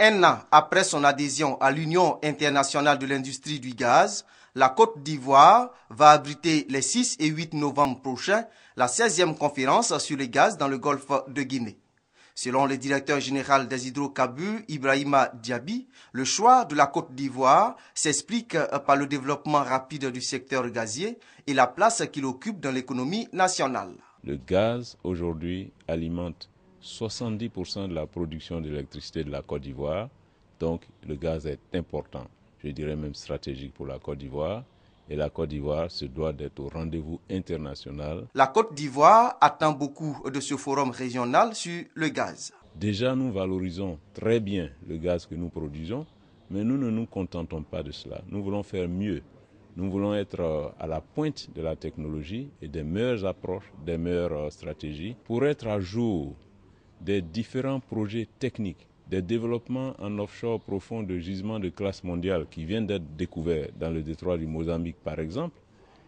Un an après son adhésion à l'Union internationale de l'industrie du gaz, la Côte d'Ivoire va abriter les 6 et 8 novembre prochains la 16e conférence sur le gaz dans le golfe de Guinée. Selon le directeur général des hydrocarbures, Ibrahima Diaby, le choix de la Côte d'Ivoire s'explique euh, par le développement rapide du secteur gazier et la place qu'il occupe dans l'économie nationale. Le gaz aujourd'hui alimente 70% de la production d'électricité de la Côte d'Ivoire. Donc le gaz est important, je dirais même stratégique pour la Côte d'Ivoire. Et la Côte d'Ivoire se doit d'être au rendez-vous international. La Côte d'Ivoire attend beaucoup de ce forum régional sur le gaz. Déjà, nous valorisons très bien le gaz que nous produisons, mais nous ne nous contentons pas de cela. Nous voulons faire mieux. Nous voulons être euh, à la pointe de la technologie et des meilleures approches, des meilleures euh, stratégies pour être à jour des différents projets techniques, des développements en offshore profond de gisements de classe mondiale qui viennent d'être découverts dans le détroit du Mozambique par exemple.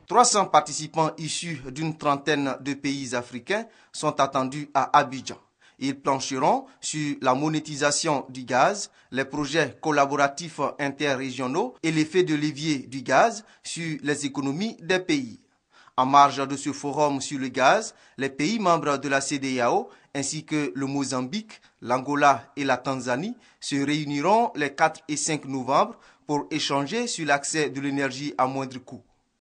300 participants issus d'une trentaine de pays africains sont attendus à Abidjan. Ils plancheront sur la monétisation du gaz, les projets collaboratifs interrégionaux et l'effet de levier du gaz sur les économies des pays. En marge de ce forum sur le gaz, les pays membres de la CDAO ainsi que le Mozambique, l'Angola et la Tanzanie se réuniront les 4 et 5 novembre pour échanger sur l'accès de l'énergie à moindre coût.